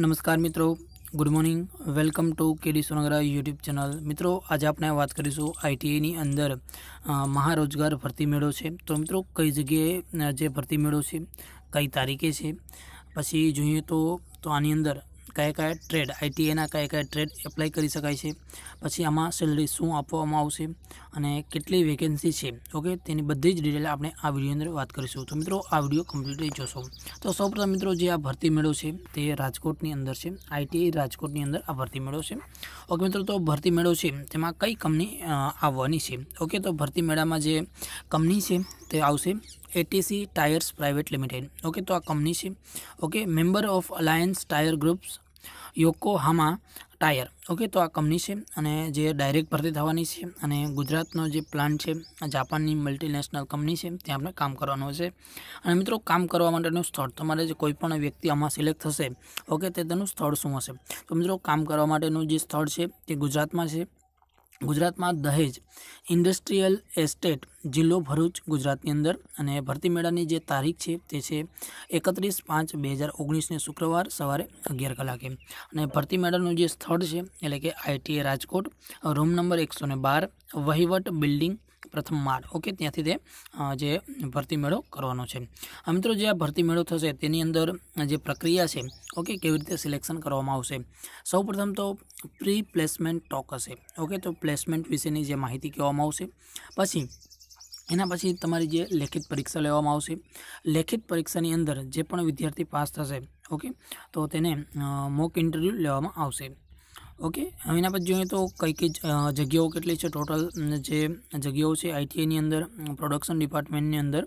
નમસ્કાર મિત્રો good morning welcome to KD Songara YouTube channel મિત્રો આજે આપણે વાત કરીશું આઈટીઆઈની અંદર મહારોજગાર ભરતી મેળો છે તો મિત્રો કઈ જગ્યાએ જે ભરતી મેળો છે કઈ તારીખે છે પછી જોઈએ તો તો આની અંદર કયા કયા ટ્રેડ આઈટીઆઈના કયા કયા ટ્રેડ એપ્લાય કરી શકાય છે પછી આમાં સેલરી શું આપવામાં આવશે અને કેટલી વેકેન્સી છે ઓકે તેની બધી જ ડિટેલ આપણે આ વિડીયો અંદર વાત કરીશું તો મિત્રો આ વિડીયો કમ્પ્લીટલી જોશો તો સૌપ્રથમ મિત્રો જે આ ભરતી મેળો છે તે રાજકોટની અંદર છે આઈટીઆઈ રાજકોટની અંદર આ ભરતી મેળો છે ઓકે મિત્રો તો ભરતી મેળો છે તેમાં કઈ કંપની આવવાની છે ઓકે તો ભરતી મેળામાં જે કંપની છે તે આવશે ATC tyres private limited okay તો આ કંપની છે okay member of alliance tyre groups Yokohama tyre okay તો આ કંપની છે અને જે ડાયરેક્ટ ભરતી થવાની છે અને ગુજરાતનો જે પ્લાન છે જાપાનની મલ્ટીનેશનલ કંપની છે ત્યાં આપણે કામ કરવાનું છે અને મિત્રો કામ કરવા માટેનું સ્થળ તમારે જે કોઈ પણ વ્યક્તિ આમાં સિલેક્ટ થશે ઓકે તે તેનું સ્થળ શું હશે તો મિત્રો કામ કરવા માટેનું જે સ્થળ છે તે ગુજરાતમાં છે ગુજરાતમાં દહેજ ઇન્ડસ્ટ્રીયલ એસ્ટેટ જિલ્લો ભરૂચ ગુજરાતની અંદર અને ભરતી મેળાની જે તારીખ છે તે છે એકત્રીસ પાંચ બે હજાર ઓગણીસને શુક્રવાર સવારે અગિયાર કલાકે અને ભરતી મેળાનું જે સ્થળ છે એટલે કે આઈટીએ રાજકોટ રૂમ નંબર એકસો ને બાર વહીવટ બિલ્ડિંગ પ્રથમ માળ ઓકે ત્યાંથી તે જે ભરતી મેળો કરવાનો છે આ મિત્રો જે આ ભરતી મેળો થશે તેની અંદર જે પ્રક્રિયા છે ઓકે કેવી રીતે સિલેક્શન કરવામાં આવશે સૌપ્રથમ તો પ્રી પ્લેસમેન્ટ ટોક હશે ઓકે તો પ્લેસમેન્ટ વિશેની જે માહિતી કહેવામાં આવશે પછી એના પછી તમારી જે લેખિત પરીક્ષા લેવામાં આવશે લેખિત પરીક્ષાની અંદર જે પણ વિદ્યાર્થી પાસ થશે ઓકે તો તેને મોક ઇન્ટરવ્યૂ લેવામાં આવશે ओके આના પર જોઈએ તો કઈ કઈ જગ્યાઓ કેટલી છે ટોટલ જે જગ્યાઓ છે આઈટીઆઈ ની અંદર પ્રોડક્શન ડિપાર્ટમેન્ટ ની અંદર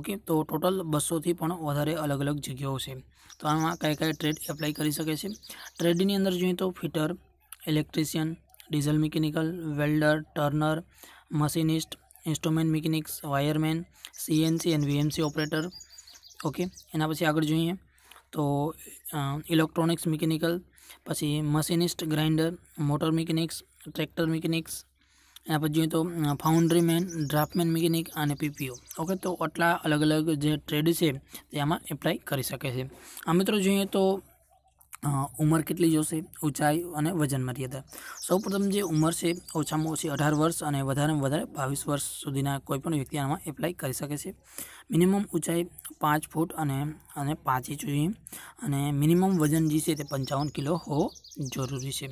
ઓકે તો ટોટલ 200 થી પણ વધારે અલગ અલગ જગ્યાઓ છે તો આમાં કઈ કઈ ટ્રેડ એપ્લાય કરી શકે છે ટ્રેડ ની અંદર જોઈએ તો fitter electrician diesel mechanical welder turner machinist instrument mechanics wireman CNC and VMC operator okay એના પછી આગળ જોઈએ તો ઇલેક્ટ્રોનિક્સ મિકેનિકલ પછી machinist grinder motor mechanics tractor mechanics એના પછી જોઈએ તો ફાઉન્ડ્રીમેન ડ્રાફ્ટમેન મિકેનિક અને પીપીઓ ઓકે તો આટલા અલગ અલગ જે ટ્રેડ છે તે આમાં એપ્લાય કરી શકે છે આ મિત્રો જોઈએ તો ઉંમર કેટલી જોશે ઊંચાઈ અને વજન મર્યાદા સૌપ્રથમ જે ઉંમર છે ઓછામાં ઓછી અઢાર વર્ષ અને વધારેમાં વધારે બાવીસ વર્ષ સુધીના કોઈપણ વ્યક્તિ આમાં એપ્લાય કરી શકે છે મિનિમમ ઊંચાઈ પાંચ ફૂટ અને અને પાંચ ઇંચ જોઈએ અને મિનિમમ વજન જે છે તે પંચાવન કિલો હોવો જરૂરી છે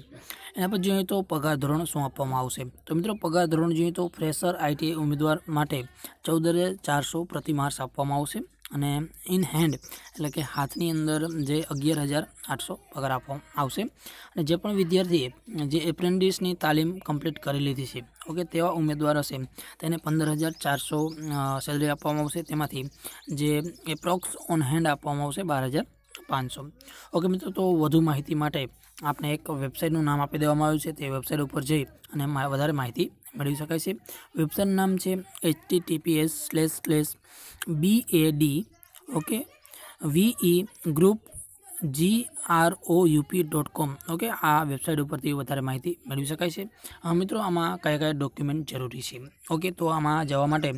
એના પર જોઈએ તો પગાર ધોરણ શું આપવામાં આવશે તો મિત્રો પગાર ધોરણ જોઈએ તો ફ્રેશર આઈટીઆઈ ઉમેદવાર માટે ચૌદ હજાર ચારસો પ્રતિ માર્સ આપવામાં આવશે અને ઇન હેન્ડ એટલે કે હાથની અંદર જે અગિયાર હજાર આઠસો પગાર આપવામાં આવશે અને જે પણ વિદ્યાર્થીએ જે એપ્રેન્ટિસની તાલીમ કમ્પ્લીટ કરી લીધી છે ઓકે તેવા ઉમેદવાર હશે તેને પંદર હજાર ચારસો સેલરી આપવામાં આવશે તેમાંથી જે એપ્રોક્સ ઓન હેન્ડ આપવામાં આવશે બાર હજાર પાંચસો ઓકે મિત્રો તો વધુ માહિતી માટે આપણે એક વેબસાઇટનું નામ આપી દેવામાં આવ્યું છે તે વેબસાઇટ ઉપર જઈ અને વધારે માહિતી મેળવી શકાય છે વેબસાઇટનું નામ છે H T TPS slash slash B A D okay VE group G R O UP dot com okay આ વેબસાઇટ ઉપરથી વધારે માહિતી મેળવી શકાય છે મિત્રો આમાં કયા કયા ડોક્યુમેન્ટ જરૂરી છે ઓકે તો આમાં જવા માટે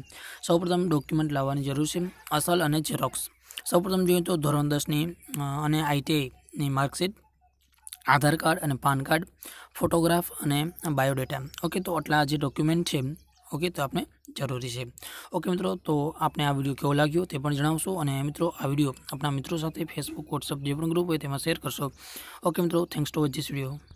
સૌપ્રથમ ડોક્યુમેન્ટ લાવવાની જરૂર છે અસલ અને ઝેરોક્સ સૌપ્રથમ જોઈએ તો ધોરણ દસની અને આઈટીઆઈની માર્કશીટ આધાર કાર્ડ અને પાન કાર્ડ ફોટોગ્રાફ અને બાયોડેટા ઓકે તો આટલા જે ડોક્યુમેન્ટ છે ઓકે તો આપણે જરૂરી છે ઓકે મિત્રો તો આપણે આ વિડીયો કેવો લાગ્યો તે પણ જણાવશો અને મિત્રો આ વિડીયો આપણા મિત્રો સાથે ફેસબુક વોટ્સઅપ જે પણ ગ્રુપ હોય તેમાં શેર કરશો ઓકે મિત્રો thanks to watch this video